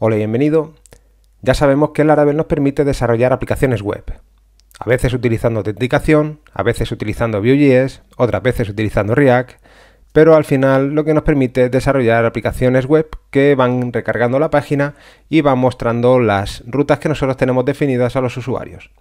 Hola y bienvenido. Ya sabemos que Laravel nos permite desarrollar aplicaciones web, a veces utilizando autenticación, a veces utilizando Vue.js, otras veces utilizando React, pero al final lo que nos permite es desarrollar aplicaciones web que van recargando la página y van mostrando las rutas que nosotros tenemos definidas a los usuarios.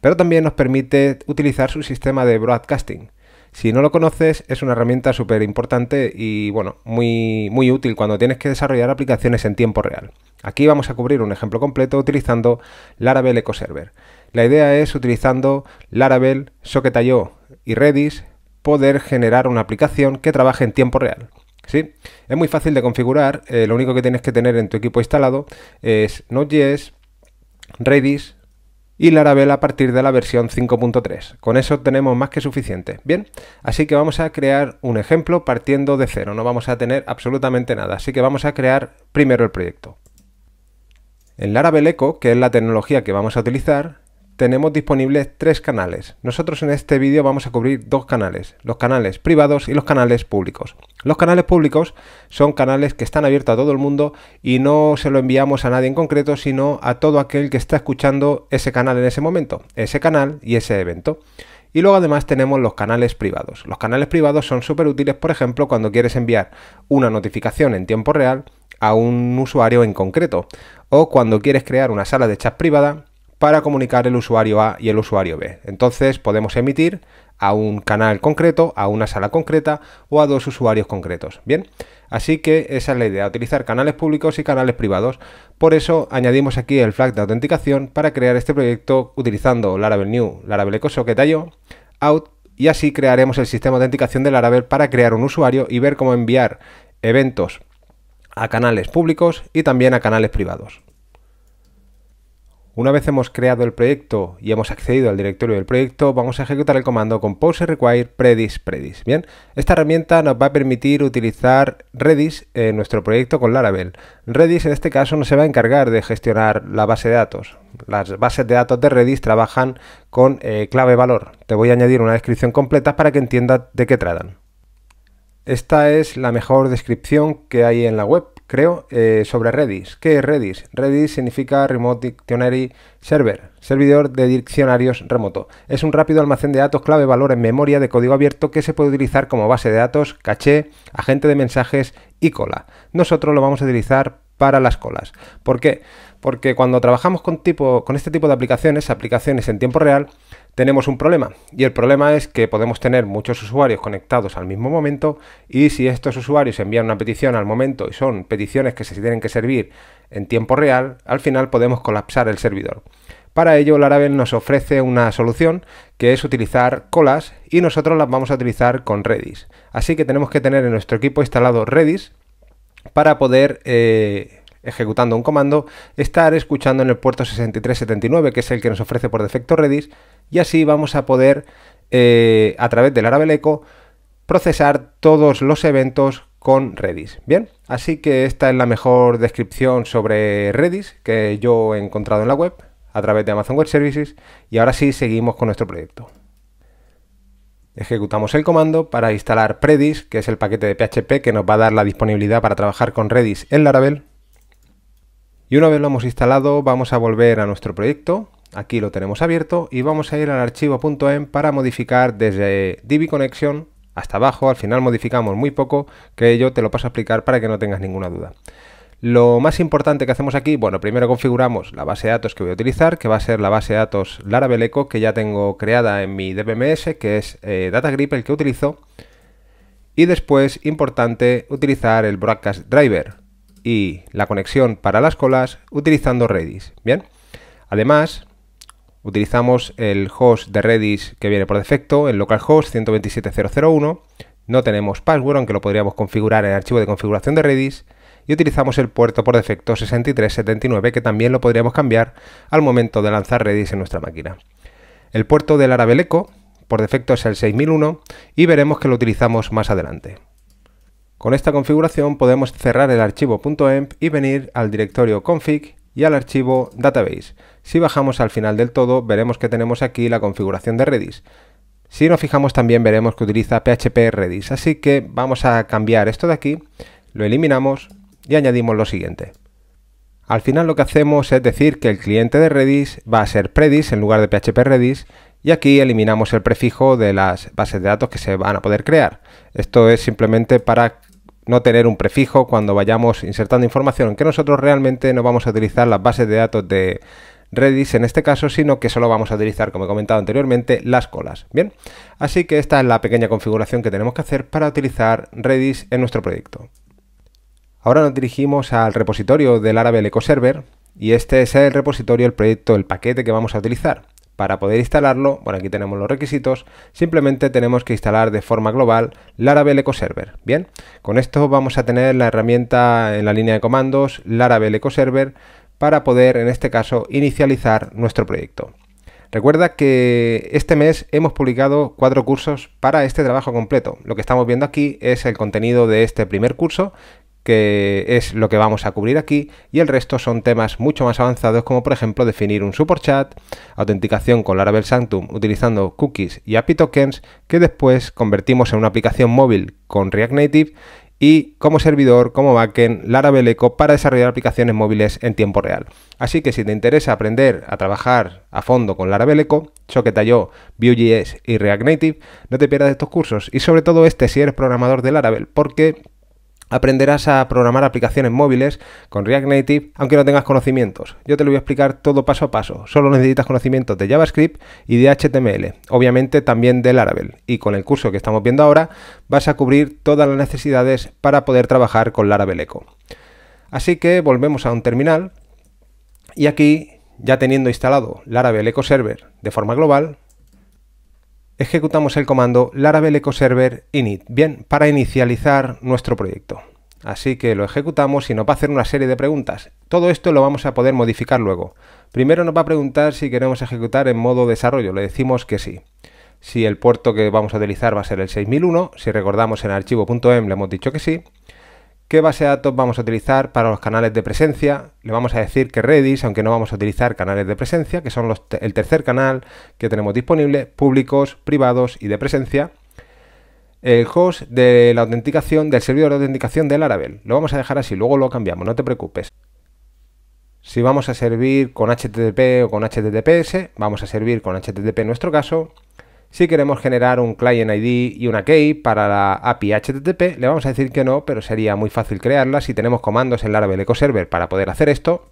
Pero también nos permite utilizar su sistema de broadcasting, si no lo conoces, es una herramienta súper importante y bueno, muy, muy útil cuando tienes que desarrollar aplicaciones en tiempo real. Aquí vamos a cubrir un ejemplo completo utilizando Laravel EcoServer. La idea es, utilizando Laravel, Socket.io y Redis, poder generar una aplicación que trabaje en tiempo real. ¿Sí? Es muy fácil de configurar, eh, lo único que tienes que tener en tu equipo instalado es Node.js, Redis, y Laravel a partir de la versión 5.3. Con eso tenemos más que suficiente. Bien, así que vamos a crear un ejemplo partiendo de cero. No vamos a tener absolutamente nada. Así que vamos a crear primero el proyecto. En Laravel Echo, que es la tecnología que vamos a utilizar, tenemos disponibles tres canales. Nosotros en este vídeo vamos a cubrir dos canales, los canales privados y los canales públicos. Los canales públicos son canales que están abiertos a todo el mundo y no se lo enviamos a nadie en concreto, sino a todo aquel que está escuchando ese canal en ese momento, ese canal y ese evento. Y luego además tenemos los canales privados. Los canales privados son súper útiles, por ejemplo, cuando quieres enviar una notificación en tiempo real a un usuario en concreto, o cuando quieres crear una sala de chat privada para comunicar el usuario A y el usuario B. Entonces podemos emitir a un canal concreto, a una sala concreta o a dos usuarios concretos. Bien, así que esa es la idea, utilizar canales públicos y canales privados. Por eso añadimos aquí el flag de autenticación para crear este proyecto utilizando Laravel New, Laravel EcoSocket IO, Out y así crearemos el sistema de autenticación de Laravel para crear un usuario y ver cómo enviar eventos a canales públicos y también a canales privados. Una vez hemos creado el proyecto y hemos accedido al directorio del proyecto, vamos a ejecutar el comando compose require predis predis. Bien, esta herramienta nos va a permitir utilizar Redis en nuestro proyecto con Laravel. Redis en este caso no se va a encargar de gestionar la base de datos. Las bases de datos de Redis trabajan con eh, clave valor. Te voy a añadir una descripción completa para que entiendas de qué tratan. Esta es la mejor descripción que hay en la web creo, eh, sobre Redis. ¿Qué es Redis? Redis significa Remote Dictionary Server, servidor de diccionarios remoto. Es un rápido almacén de datos clave valor en memoria de código abierto que se puede utilizar como base de datos, caché, agente de mensajes y cola. Nosotros lo vamos a utilizar para las colas. ¿Por qué? Porque cuando trabajamos con, tipo, con este tipo de aplicaciones, aplicaciones en tiempo real, tenemos un problema. Y el problema es que podemos tener muchos usuarios conectados al mismo momento y si estos usuarios envían una petición al momento y son peticiones que se tienen que servir en tiempo real, al final podemos colapsar el servidor. Para ello, Laravel nos ofrece una solución que es utilizar colas y nosotros las vamos a utilizar con Redis. Así que tenemos que tener en nuestro equipo instalado Redis para poder, eh, ejecutando un comando, estar escuchando en el puerto 6379, que es el que nos ofrece por defecto Redis, y así vamos a poder, eh, a través del Laravel Echo, procesar todos los eventos con Redis. Bien, así que esta es la mejor descripción sobre Redis que yo he encontrado en la web a través de Amazon Web Services y ahora sí seguimos con nuestro proyecto. Ejecutamos el comando para instalar Predis, que es el paquete de PHP que nos va a dar la disponibilidad para trabajar con Redis en Laravel. Y una vez lo hemos instalado, vamos a volver a nuestro proyecto. Aquí lo tenemos abierto y vamos a ir al archivo.em para modificar desde DB hasta abajo. Al final modificamos muy poco, que yo te lo paso a explicar para que no tengas ninguna duda. Lo más importante que hacemos aquí, bueno, primero configuramos la base de datos que voy a utilizar, que va a ser la base de datos Laravel Echo, que ya tengo creada en mi DBMS, que es eh, DataGrip el que utilizo. Y después, importante, utilizar el Broadcast Driver y la conexión para las colas utilizando Redis, ¿bien? Además, utilizamos el host de Redis que viene por defecto, el localhost 127.0.0.1. No tenemos password, aunque lo podríamos configurar en el archivo de configuración de Redis y utilizamos el puerto por defecto 6379 que también lo podríamos cambiar al momento de lanzar Redis en nuestra máquina. El puerto del Arabeleco, por defecto es el 6001 y veremos que lo utilizamos más adelante. Con esta configuración podemos cerrar el archivo .env em y venir al directorio config y al archivo database. Si bajamos al final del todo veremos que tenemos aquí la configuración de Redis. Si nos fijamos también veremos que utiliza PHP Redis, así que vamos a cambiar esto de aquí, lo eliminamos y añadimos lo siguiente. Al final lo que hacemos es decir que el cliente de Redis va a ser Predis en lugar de PHP Redis y aquí eliminamos el prefijo de las bases de datos que se van a poder crear. Esto es simplemente para no tener un prefijo cuando vayamos insertando información, que nosotros realmente no vamos a utilizar las bases de datos de Redis en este caso, sino que solo vamos a utilizar, como he comentado anteriormente, las colas. Bien, así que esta es la pequeña configuración que tenemos que hacer para utilizar Redis en nuestro proyecto. Ahora nos dirigimos al repositorio del Laravel EcoServer y este es el repositorio, el proyecto, el paquete que vamos a utilizar. Para poder instalarlo, bueno aquí tenemos los requisitos, simplemente tenemos que instalar de forma global Laravel EcoServer. Bien, con esto vamos a tener la herramienta en la línea de comandos Laravel EcoServer para poder en este caso inicializar nuestro proyecto. Recuerda que este mes hemos publicado cuatro cursos para este trabajo completo. Lo que estamos viendo aquí es el contenido de este primer curso que es lo que vamos a cubrir aquí, y el resto son temas mucho más avanzados como por ejemplo definir un chat, autenticación con Laravel Sanctum utilizando cookies y API tokens que después convertimos en una aplicación móvil con React Native y como servidor, como backend, Laravel Eco para desarrollar aplicaciones móviles en tiempo real. Así que si te interesa aprender a trabajar a fondo con Laravel Eco, Choquetayo, Vue.js y React Native, no te pierdas estos cursos y sobre todo este si eres programador de Laravel porque aprenderás a programar aplicaciones móviles con React Native aunque no tengas conocimientos. Yo te lo voy a explicar todo paso a paso. Solo necesitas conocimientos de JavaScript y de HTML, obviamente también de Laravel. Y con el curso que estamos viendo ahora vas a cubrir todas las necesidades para poder trabajar con Laravel Eco. Así que volvemos a un terminal y aquí, ya teniendo instalado Laravel Eco Server de forma global, ejecutamos el comando laravel eco server init, bien, para inicializar nuestro proyecto. Así que lo ejecutamos y nos va a hacer una serie de preguntas. Todo esto lo vamos a poder modificar luego. Primero nos va a preguntar si queremos ejecutar en modo desarrollo, le decimos que sí. Si el puerto que vamos a utilizar va a ser el 6001, si recordamos en archivo.m em le hemos dicho que sí, ¿Qué base de datos vamos a utilizar para los canales de presencia? Le vamos a decir que Redis, aunque no vamos a utilizar canales de presencia, que son el tercer canal que tenemos disponible, públicos, privados y de presencia. El host de la autenticación, del servidor de autenticación del Laravel. Lo vamos a dejar así, luego lo cambiamos, no te preocupes. Si vamos a servir con HTTP o con HTTPS, vamos a servir con HTTP en nuestro caso. Si queremos generar un client ID y una key para la API HTTP, le vamos a decir que no, pero sería muy fácil crearla si tenemos comandos en Laravel EcoServer para poder hacer esto.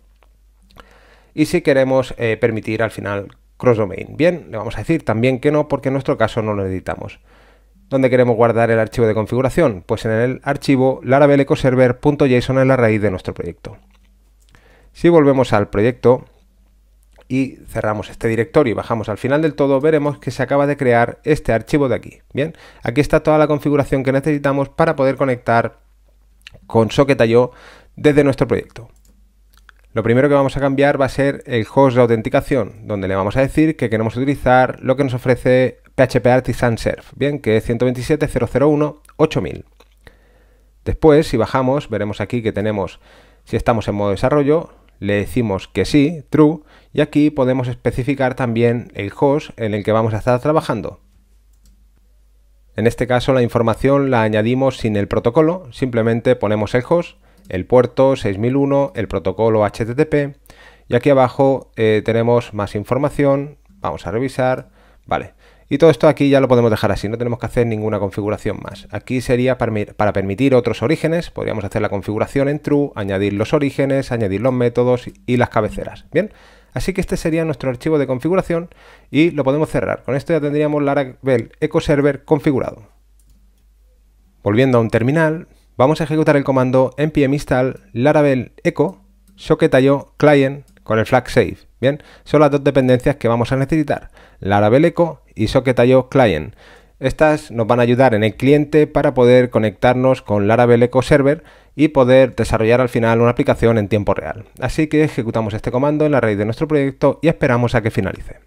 Y si queremos eh, permitir al final cross-domain. Bien, le vamos a decir también que no, porque en nuestro caso no lo necesitamos. ¿Dónde queremos guardar el archivo de configuración? Pues en el archivo larabelecoserver.json en la raíz de nuestro proyecto. Si volvemos al proyecto, y cerramos este directorio y bajamos al final del todo, veremos que se acaba de crear este archivo de aquí. Bien, aquí está toda la configuración que necesitamos para poder conectar con Socket.io desde nuestro proyecto. Lo primero que vamos a cambiar va a ser el host de autenticación, donde le vamos a decir que queremos utilizar lo que nos ofrece PHP Artisan Serve, bien, que es 127.001.8000. Después, si bajamos, veremos aquí que tenemos, si estamos en modo desarrollo, le decimos que sí, true, y aquí podemos especificar también el host en el que vamos a estar trabajando. En este caso la información la añadimos sin el protocolo, simplemente ponemos el host, el puerto 6001, el protocolo HTTP y aquí abajo eh, tenemos más información, vamos a revisar, vale, y todo esto aquí ya lo podemos dejar así, no tenemos que hacer ninguna configuración más. Aquí sería para permitir otros orígenes, podríamos hacer la configuración en true, añadir los orígenes, añadir los métodos y las cabeceras. Bien, así que este sería nuestro archivo de configuración y lo podemos cerrar. Con esto ya tendríamos Laravel Eco Server configurado. Volviendo a un terminal, vamos a ejecutar el comando npm install laravel eco socket.io client con el flag save. Bien, son las dos dependencias que vamos a necesitar, laravel eco y SocketIO Client. Estas nos van a ayudar en el cliente para poder conectarnos con Laravel Eco Server y poder desarrollar al final una aplicación en tiempo real. Así que ejecutamos este comando en la raíz de nuestro proyecto y esperamos a que finalice.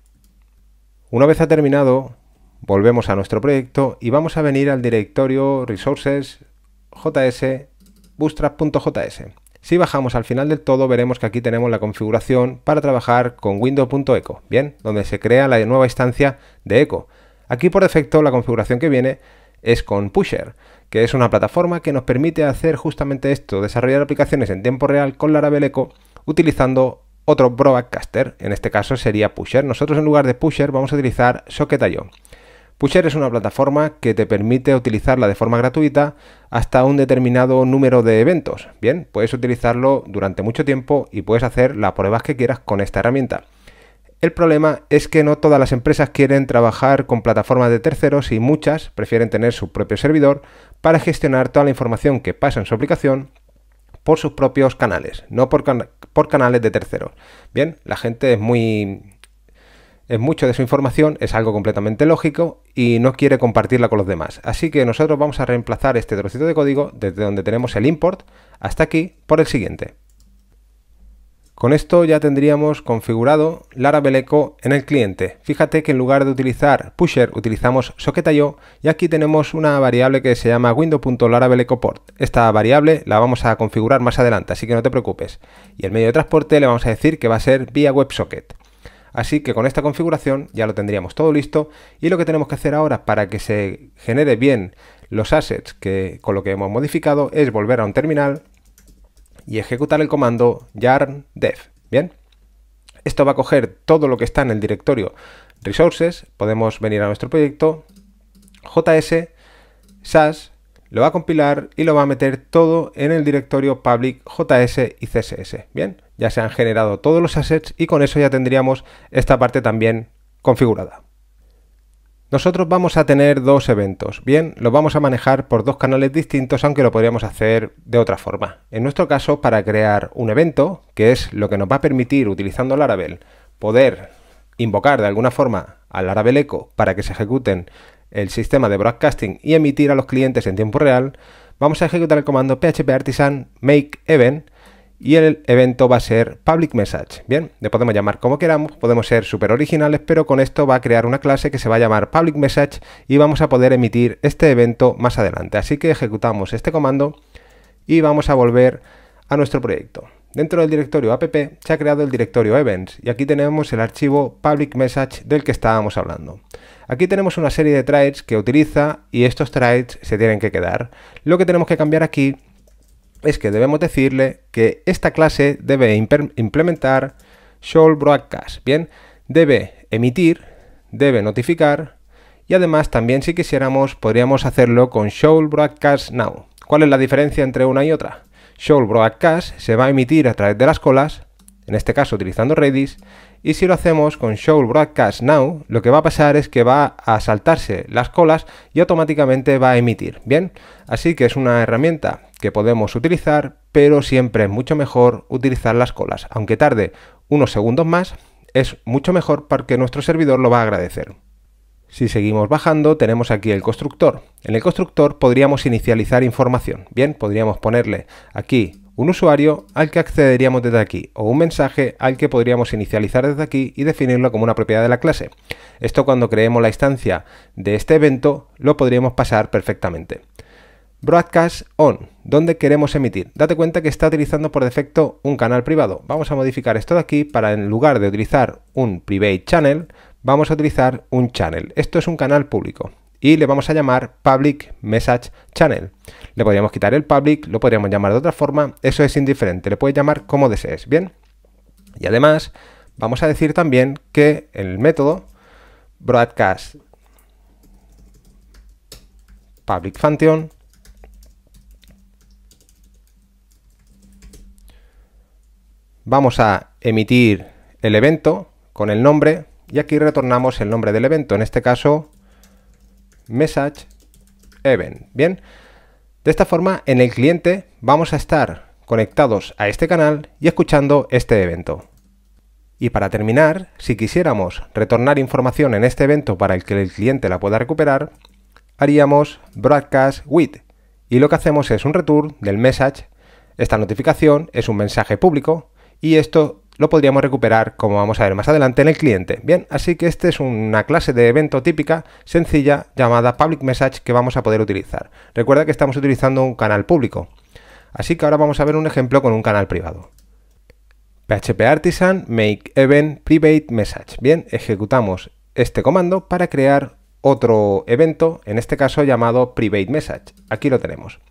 Una vez ha terminado, volvemos a nuestro proyecto y vamos a venir al directorio resources js bootstrap.js. Si bajamos al final del todo veremos que aquí tenemos la configuración para trabajar con window.echo bien, donde se crea la nueva instancia de Echo. Aquí por defecto la configuración que viene es con Pusher, que es una plataforma que nos permite hacer justamente esto, desarrollar aplicaciones en tiempo real con Laravel Echo, utilizando otro broadcaster, en este caso sería Pusher. Nosotros en lugar de Pusher vamos a utilizar Socket.io. Pusher es una plataforma que te permite utilizarla de forma gratuita hasta un determinado número de eventos. Bien, puedes utilizarlo durante mucho tiempo y puedes hacer las pruebas que quieras con esta herramienta. El problema es que no todas las empresas quieren trabajar con plataformas de terceros y muchas prefieren tener su propio servidor para gestionar toda la información que pasa en su aplicación por sus propios canales, no por canales de terceros. Bien, la gente es muy es mucho de su información, es algo completamente lógico y no quiere compartirla con los demás. Así que nosotros vamos a reemplazar este trocito de código desde donde tenemos el import hasta aquí por el siguiente. Con esto ya tendríamos configurado Laravel Echo en el cliente. Fíjate que en lugar de utilizar pusher utilizamos socket.io y aquí tenemos una variable que se llama Port. Esta variable la vamos a configurar más adelante, así que no te preocupes. Y el medio de transporte le vamos a decir que va a ser vía WebSocket. Así que con esta configuración ya lo tendríamos todo listo y lo que tenemos que hacer ahora para que se genere bien los assets que, con lo que hemos modificado es volver a un terminal y ejecutar el comando yarn dev. Bien, esto va a coger todo lo que está en el directorio resources, podemos venir a nuestro proyecto, js, sas, lo va a compilar y lo va a meter todo en el directorio public js y css. Bien, ya se han generado todos los assets y con eso ya tendríamos esta parte también configurada. Nosotros vamos a tener dos eventos, bien, los vamos a manejar por dos canales distintos, aunque lo podríamos hacer de otra forma. En nuestro caso, para crear un evento, que es lo que nos va a permitir, utilizando Laravel, poder invocar de alguna forma al Laravel Echo para que se ejecuten el sistema de broadcasting y emitir a los clientes en tiempo real, vamos a ejecutar el comando php artisan make event y el evento va a ser public message. Bien, le podemos llamar como queramos, podemos ser súper originales, pero con esto va a crear una clase que se va a llamar public message y vamos a poder emitir este evento más adelante. Así que ejecutamos este comando y vamos a volver a nuestro proyecto. Dentro del directorio app se ha creado el directorio events y aquí tenemos el archivo public message del que estábamos hablando. Aquí tenemos una serie de traits que utiliza y estos traits se tienen que quedar. Lo que tenemos que cambiar aquí es que debemos decirle que esta clase debe implementar Show Broadcast. Bien, debe emitir, debe notificar y además también si quisiéramos podríamos hacerlo con Show Broadcast Now. ¿Cuál es la diferencia entre una y otra? Show Broadcast se va a emitir a través de las colas, en este caso utilizando Redis, y si lo hacemos con Show Broadcast Now, lo que va a pasar es que va a saltarse las colas y automáticamente va a emitir. Bien, así que es una herramienta que podemos utilizar, pero siempre es mucho mejor utilizar las colas. Aunque tarde unos segundos más, es mucho mejor porque nuestro servidor lo va a agradecer. Si seguimos bajando, tenemos aquí el constructor. En el constructor podríamos inicializar información. Bien, podríamos ponerle aquí un usuario al que accederíamos desde aquí o un mensaje al que podríamos inicializar desde aquí y definirlo como una propiedad de la clase. Esto cuando creemos la instancia de este evento lo podríamos pasar perfectamente. Broadcast on, donde queremos emitir. Date cuenta que está utilizando por defecto un canal privado. Vamos a modificar esto de aquí para en lugar de utilizar un private channel, vamos a utilizar un channel. Esto es un canal público y le vamos a llamar Public Message Channel. Le podríamos quitar el public, lo podríamos llamar de otra forma, eso es indiferente, le puedes llamar como desees, ¿bien? Y además vamos a decir también que el método broadcast public function vamos a emitir el evento con el nombre y aquí retornamos el nombre del evento, en este caso message event. Bien, de esta forma en el cliente vamos a estar conectados a este canal y escuchando este evento. Y para terminar, si quisiéramos retornar información en este evento para el que el cliente la pueda recuperar, haríamos broadcast with y lo que hacemos es un return del message. Esta notificación es un mensaje público y esto lo podríamos recuperar como vamos a ver más adelante en el cliente. Bien, así que este es una clase de evento típica, sencilla, llamada Public Message que vamos a poder utilizar. Recuerda que estamos utilizando un canal público. Así que ahora vamos a ver un ejemplo con un canal privado. PHP Artisan make event private message. Bien, ejecutamos este comando para crear otro evento, en este caso llamado private message. Aquí lo tenemos.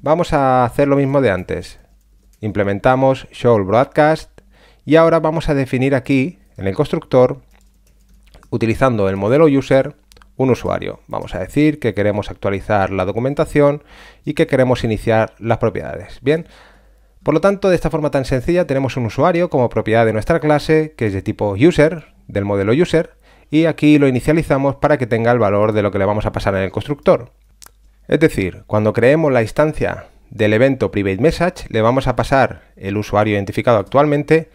Vamos a hacer lo mismo de antes. Implementamos show broadcast y ahora vamos a definir aquí, en el constructor, utilizando el modelo user, un usuario. Vamos a decir que queremos actualizar la documentación y que queremos iniciar las propiedades. Bien, por lo tanto, de esta forma tan sencilla tenemos un usuario como propiedad de nuestra clase que es de tipo user, del modelo user, y aquí lo inicializamos para que tenga el valor de lo que le vamos a pasar en el constructor. Es decir, cuando creemos la instancia del evento private message, le vamos a pasar el usuario identificado actualmente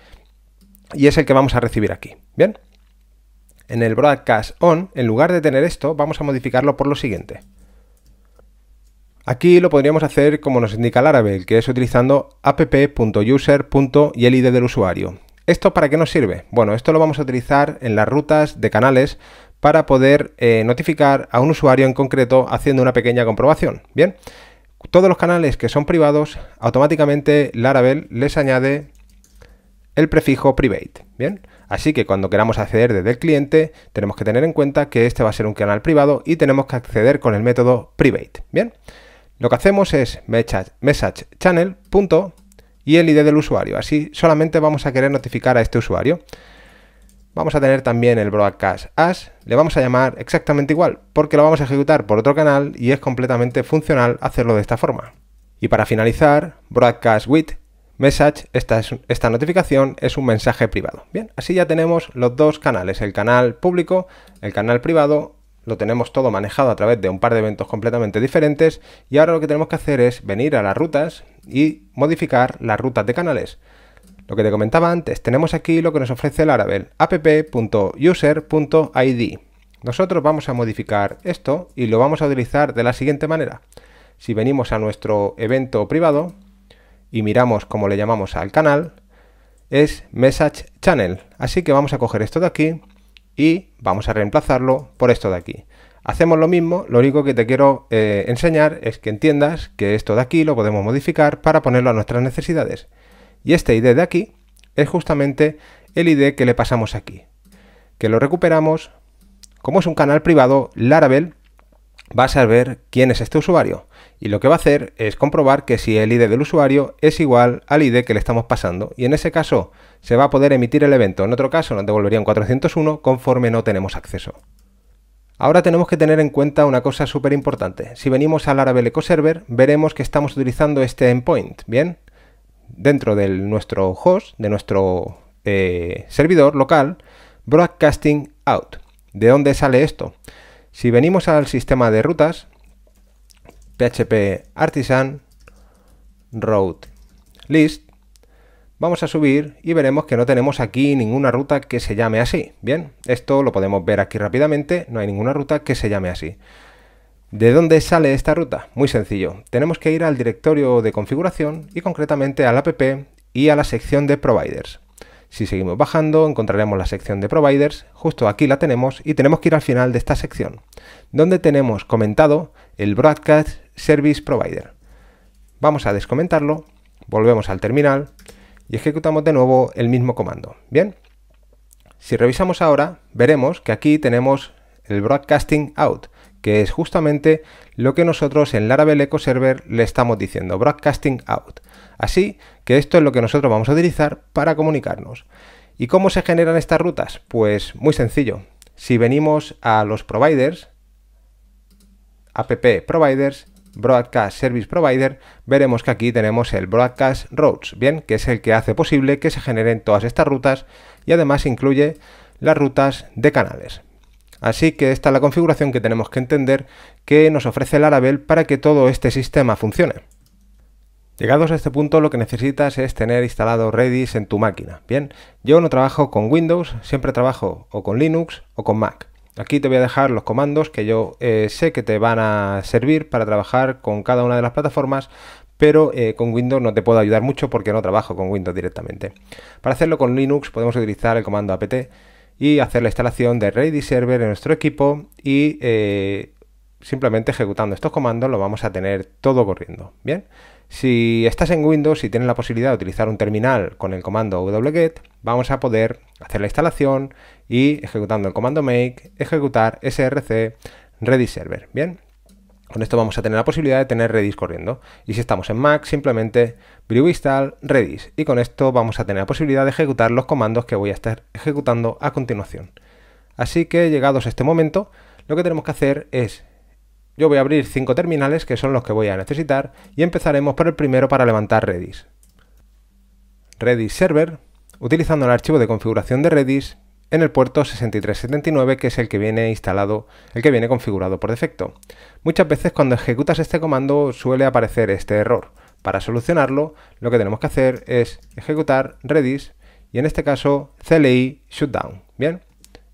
y es el que vamos a recibir aquí. Bien. En el broadcast on, en lugar de tener esto, vamos a modificarlo por lo siguiente. Aquí lo podríamos hacer como nos indica Laravel, que es utilizando ID del usuario. ¿Esto para qué nos sirve? Bueno, esto lo vamos a utilizar en las rutas de canales para poder eh, notificar a un usuario en concreto haciendo una pequeña comprobación. Bien, todos los canales que son privados, automáticamente Laravel les añade el prefijo private. Bien, así que cuando queramos acceder desde el cliente, tenemos que tener en cuenta que este va a ser un canal privado y tenemos que acceder con el método private. Bien, lo que hacemos es message channel punto y el ID del usuario. Así solamente vamos a querer notificar a este usuario. Vamos a tener también el broadcast as, le vamos a llamar exactamente igual, porque lo vamos a ejecutar por otro canal y es completamente funcional hacerlo de esta forma. Y para finalizar, broadcast with Message, esta, esta notificación es un mensaje privado. Bien, así ya tenemos los dos canales, el canal público, el canal privado, lo tenemos todo manejado a través de un par de eventos completamente diferentes y ahora lo que tenemos que hacer es venir a las rutas y modificar las rutas de canales. Lo que te comentaba antes, tenemos aquí lo que nos ofrece el Laravel, app.user.id. Nosotros vamos a modificar esto y lo vamos a utilizar de la siguiente manera. Si venimos a nuestro evento privado, y miramos cómo le llamamos al canal, es Message Channel. Así que vamos a coger esto de aquí y vamos a reemplazarlo por esto de aquí. Hacemos lo mismo, lo único que te quiero eh, enseñar es que entiendas que esto de aquí lo podemos modificar para ponerlo a nuestras necesidades. Y este ID de aquí es justamente el ID que le pasamos aquí, que lo recuperamos. Como es un canal privado, Laravel va a saber quién es este usuario y lo que va a hacer es comprobar que si el ID del usuario es igual al ID que le estamos pasando y en ese caso se va a poder emitir el evento, en otro caso nos devolvería un 401 conforme no tenemos acceso. Ahora tenemos que tener en cuenta una cosa súper importante. Si venimos al Laravel Ecoserver Server, veremos que estamos utilizando este endpoint, ¿bien? Dentro de nuestro host, de nuestro eh, servidor local, Broadcasting Out. ¿De dónde sale esto? Si venimos al sistema de rutas, php artisan road list, vamos a subir y veremos que no tenemos aquí ninguna ruta que se llame así. Bien, esto lo podemos ver aquí rápidamente, no hay ninguna ruta que se llame así. ¿De dónde sale esta ruta? Muy sencillo, tenemos que ir al directorio de configuración y concretamente al app y a la sección de providers. Si seguimos bajando, encontraremos la sección de providers, justo aquí la tenemos, y tenemos que ir al final de esta sección, donde tenemos comentado el Broadcast Service Provider. Vamos a descomentarlo, volvemos al terminal y ejecutamos de nuevo el mismo comando. Bien, si revisamos ahora, veremos que aquí tenemos el Broadcasting Out, que es justamente lo que nosotros en Laravel Eco Server le estamos diciendo, broadcasting out. Así que esto es lo que nosotros vamos a utilizar para comunicarnos. ¿Y cómo se generan estas rutas? Pues muy sencillo. Si venimos a los providers, app providers, Broadcast Service Provider, veremos que aquí tenemos el Broadcast Routes, bien, que es el que hace posible que se generen todas estas rutas y además incluye las rutas de canales. Así que esta es la configuración que tenemos que entender que nos ofrece el Laravel para que todo este sistema funcione. Llegados a este punto lo que necesitas es tener instalado Redis en tu máquina. Bien, yo no trabajo con Windows, siempre trabajo o con Linux o con Mac. Aquí te voy a dejar los comandos que yo eh, sé que te van a servir para trabajar con cada una de las plataformas, pero eh, con Windows no te puedo ayudar mucho porque no trabajo con Windows directamente. Para hacerlo con Linux podemos utilizar el comando apt y hacer la instalación de Ready Server en nuestro equipo y eh, simplemente ejecutando estos comandos lo vamos a tener todo corriendo. Bien, si estás en Windows y tienes la posibilidad de utilizar un terminal con el comando wget, vamos a poder hacer la instalación y ejecutando el comando make, ejecutar src ready server. Bien, con esto vamos a tener la posibilidad de tener Redis corriendo. Y si estamos en Mac, simplemente brew install Redis. Y con esto vamos a tener la posibilidad de ejecutar los comandos que voy a estar ejecutando a continuación. Así que llegados a este momento, lo que tenemos que hacer es... Yo voy a abrir cinco terminales, que son los que voy a necesitar, y empezaremos por el primero para levantar Redis. Redis Server, utilizando el archivo de configuración de Redis, en el puerto 6379, que es el que viene instalado, el que viene configurado por defecto. Muchas veces cuando ejecutas este comando suele aparecer este error. Para solucionarlo, lo que tenemos que hacer es ejecutar redis y en este caso CLI shutdown. Bien,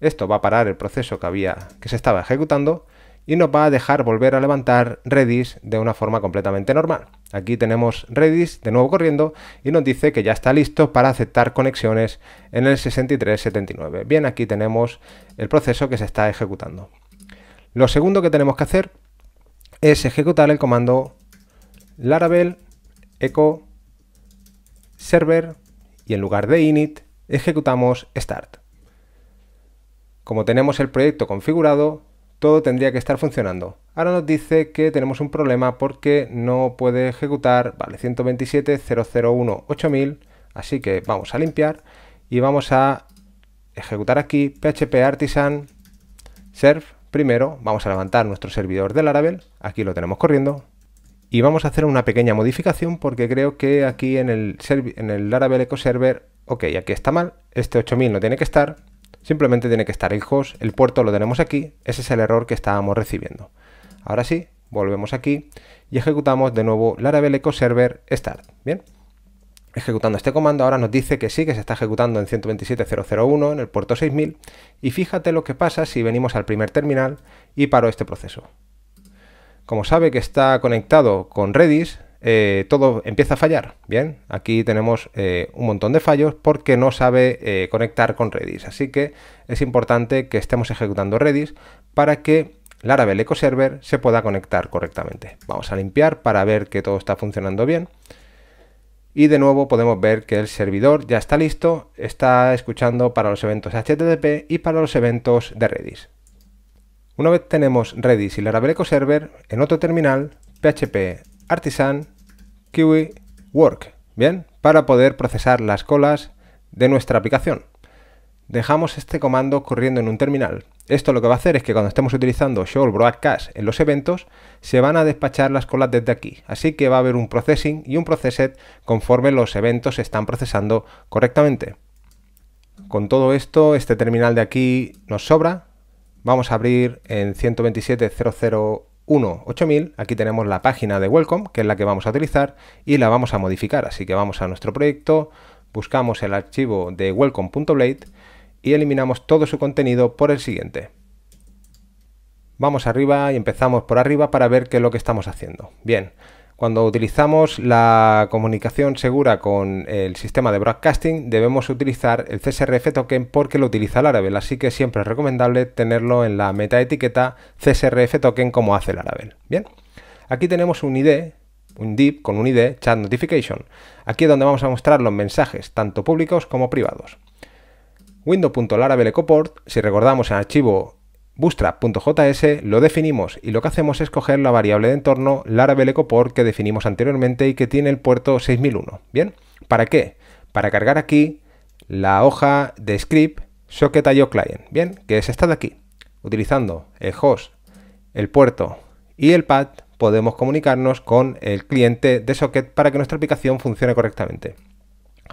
esto va a parar el proceso que había que se estaba ejecutando y nos va a dejar volver a levantar redis de una forma completamente normal. Aquí tenemos Redis de nuevo corriendo y nos dice que ya está listo para aceptar conexiones en el 6379. Bien, aquí tenemos el proceso que se está ejecutando. Lo segundo que tenemos que hacer es ejecutar el comando laravel echo server y en lugar de init ejecutamos start. Como tenemos el proyecto configurado, todo tendría que estar funcionando. Ahora nos dice que tenemos un problema porque no puede ejecutar, vale, 127.001.8000, así que vamos a limpiar y vamos a ejecutar aquí php artisan serve primero, vamos a levantar nuestro servidor del Laravel, aquí lo tenemos corriendo, y vamos a hacer una pequeña modificación porque creo que aquí en el, en el Laravel Eco Server, ok, aquí está mal, este 8000 no tiene que estar, Simplemente tiene que estar el host, el puerto lo tenemos aquí, ese es el error que estábamos recibiendo. Ahora sí, volvemos aquí y ejecutamos de nuevo Laravel Eco Server Start. Bien, ejecutando este comando ahora nos dice que sí, que se está ejecutando en 127.001 en el puerto 6000 y fíjate lo que pasa si venimos al primer terminal y paro este proceso. Como sabe que está conectado con Redis, eh, todo empieza a fallar. Bien, aquí tenemos eh, un montón de fallos porque no sabe eh, conectar con Redis. Así que es importante que estemos ejecutando Redis para que Laravel Eco Server se pueda conectar correctamente. Vamos a limpiar para ver que todo está funcionando bien. Y de nuevo podemos ver que el servidor ya está listo, está escuchando para los eventos HTTP y para los eventos de Redis. Una vez tenemos Redis y Laravel Eco Server, en otro terminal, PHP Artisan Kiwi Work, ¿bien? Para poder procesar las colas de nuestra aplicación. Dejamos este comando corriendo en un terminal. Esto lo que va a hacer es que cuando estemos utilizando Show Broadcast en los eventos, se van a despachar las colas desde aquí. Así que va a haber un processing y un processed conforme los eventos se están procesando correctamente. Con todo esto, este terminal de aquí nos sobra. Vamos a abrir en 127.00 18000. aquí tenemos la página de Welcome, que es la que vamos a utilizar, y la vamos a modificar. Así que vamos a nuestro proyecto, buscamos el archivo de welcome.blade y eliminamos todo su contenido por el siguiente. Vamos arriba y empezamos por arriba para ver qué es lo que estamos haciendo. Bien, cuando utilizamos la comunicación segura con el sistema de broadcasting, debemos utilizar el CSRF token porque lo utiliza Laravel, así que siempre es recomendable tenerlo en la meta etiqueta CSRF token como hace Laravel. Bien, aquí tenemos un ID, un DIP con un ID chat notification. Aquí es donde vamos a mostrar los mensajes, tanto públicos como privados. Window.laravel ecoport, si recordamos el archivo bootstrap.js lo definimos y lo que hacemos es coger la variable de entorno Laravel EcoPort que definimos anteriormente y que tiene el puerto 6001. ¿Bien? ¿Para qué? Para cargar aquí la hoja de script socket.io client, ¿bien? Que es esta de aquí. Utilizando el host, el puerto y el pad podemos comunicarnos con el cliente de socket para que nuestra aplicación funcione correctamente.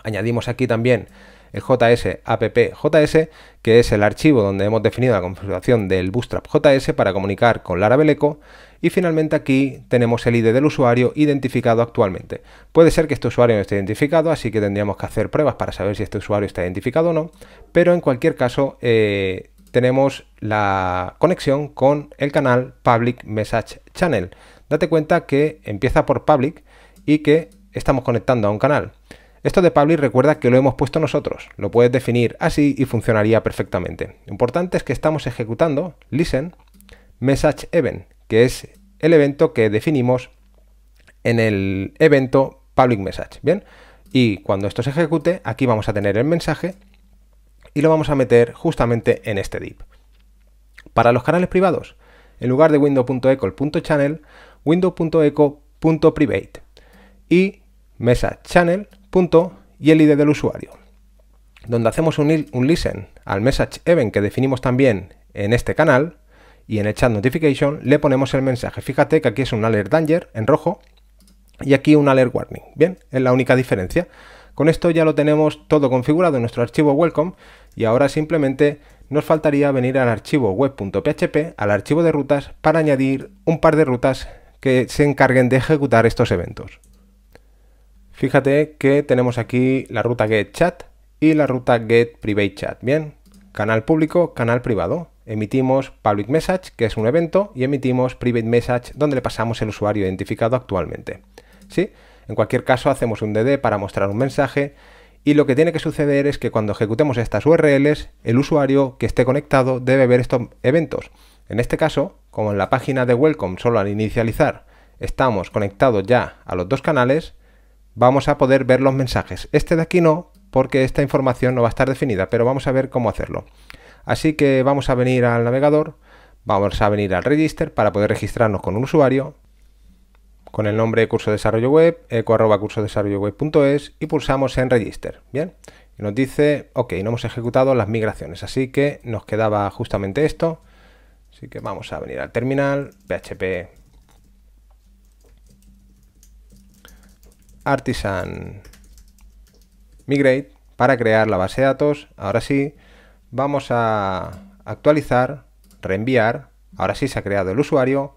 Añadimos aquí también el JS que es el archivo donde hemos definido la configuración del Bootstrap JS para comunicar con Laravel Echo. Y finalmente aquí tenemos el ID del usuario identificado actualmente. Puede ser que este usuario no esté identificado, así que tendríamos que hacer pruebas para saber si este usuario está identificado o no. Pero en cualquier caso, eh, tenemos la conexión con el canal Public Message Channel. Date cuenta que empieza por Public y que estamos conectando a un canal. Esto de public recuerda que lo hemos puesto nosotros, lo puedes definir así y funcionaría perfectamente. Lo importante es que estamos ejecutando listen message event, que es el evento que definimos en el evento public message, ¿bien? Y cuando esto se ejecute, aquí vamos a tener el mensaje y lo vamos a meter justamente en este div. Para los canales privados, en lugar de window.echo.channel, window.echo.private y message channel punto y el id del usuario, donde hacemos un, un listen al message event que definimos también en este canal y en el chat notification le ponemos el mensaje. Fíjate que aquí es un alert danger en rojo y aquí un alert warning. Bien, es la única diferencia. Con esto ya lo tenemos todo configurado en nuestro archivo welcome y ahora simplemente nos faltaría venir al archivo web.php, al archivo de rutas, para añadir un par de rutas que se encarguen de ejecutar estos eventos. Fíjate que tenemos aquí la ruta get chat y la ruta get private chat. Bien, canal público, canal privado. Emitimos public message, que es un evento, y emitimos private message, donde le pasamos el usuario identificado actualmente. ¿Sí? En cualquier caso, hacemos un DD para mostrar un mensaje y lo que tiene que suceder es que cuando ejecutemos estas URLs, el usuario que esté conectado debe ver estos eventos. En este caso, como en la página de Welcome solo al inicializar estamos conectados ya a los dos canales, vamos a poder ver los mensajes. Este de aquí no, porque esta información no va a estar definida, pero vamos a ver cómo hacerlo. Así que vamos a venir al navegador, vamos a venir al register para poder registrarnos con un usuario, con el nombre curso de desarrollo web, eco curso desarrollo y pulsamos en register. Bien, y nos dice, ok, no hemos ejecutado las migraciones, así que nos quedaba justamente esto. Así que vamos a venir al terminal, php artisan migrate para crear la base de datos. Ahora sí, vamos a actualizar, reenviar. Ahora sí se ha creado el usuario.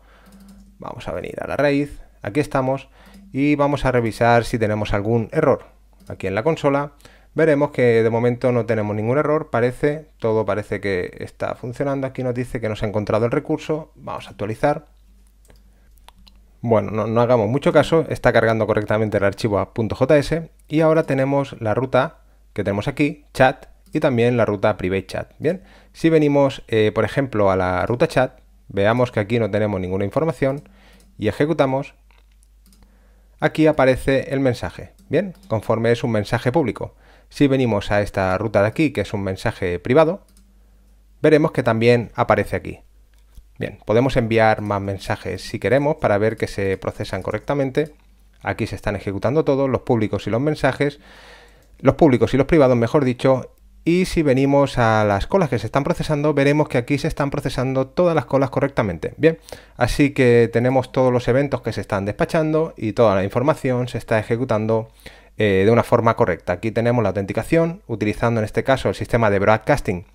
Vamos a venir a la raíz. Aquí estamos y vamos a revisar si tenemos algún error. Aquí en la consola veremos que de momento no tenemos ningún error. Parece, todo parece que está funcionando. Aquí nos dice que nos ha encontrado el recurso. Vamos a actualizar. Bueno, no, hagamos mucho caso, está cargando correctamente el archivo a .js y ahora tenemos la ruta que tenemos aquí, chat, y también la ruta private chat. Bien, si venimos, eh, por ejemplo, a la ruta chat, veamos que aquí no tenemos ninguna información y ejecutamos, aquí aparece el mensaje, bien, conforme es un mensaje público. Si venimos a esta ruta de aquí, que es un mensaje privado, veremos que también aparece aquí. Bien, podemos enviar más mensajes si queremos para ver que se procesan correctamente. Aquí se están ejecutando todos, los públicos y los mensajes, los públicos y los privados, mejor dicho. Y si venimos a las colas que se están procesando, veremos que aquí se están procesando todas las colas correctamente. Bien, así que tenemos todos los eventos que se están despachando y toda la información se está ejecutando eh, de una forma correcta. Aquí tenemos la autenticación, utilizando en este caso el sistema de broadcasting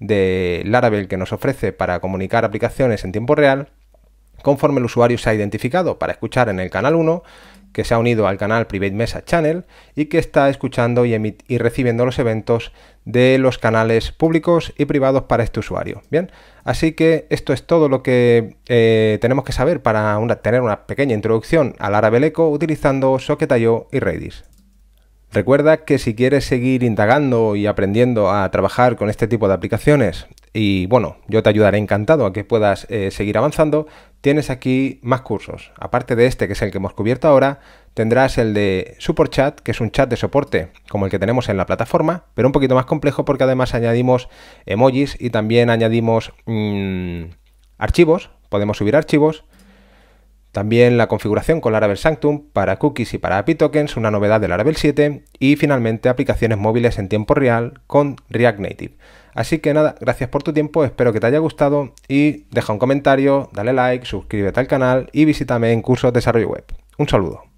de Laravel que nos ofrece para comunicar aplicaciones en tiempo real conforme el usuario se ha identificado para escuchar en el canal 1 que se ha unido al canal Private Mesa Channel y que está escuchando y, y, recibiendo los eventos de los canales públicos y privados para este usuario. Bien, así que esto es todo lo que eh, tenemos que saber para tener una pequeña introducción al Laravel Eco utilizando Socket.io y Redis. Recuerda que si quieres seguir indagando y aprendiendo a trabajar con este tipo de aplicaciones, y bueno, yo te ayudaré encantado a que puedas eh, seguir avanzando, tienes aquí más cursos. Aparte de este, que es el que hemos cubierto ahora, tendrás el de Support Chat, que es un chat de soporte como el que tenemos en la plataforma, pero un poquito más complejo porque además añadimos emojis y también añadimos mm, archivos, podemos subir archivos también la configuración con Laravel Sanctum para cookies y para API tokens, una novedad de Laravel 7. Y finalmente aplicaciones móviles en tiempo real con React Native. Así que nada, gracias por tu tiempo, espero que te haya gustado y deja un comentario, dale like, suscríbete al canal y visítame en cursos de desarrollo web. Un saludo.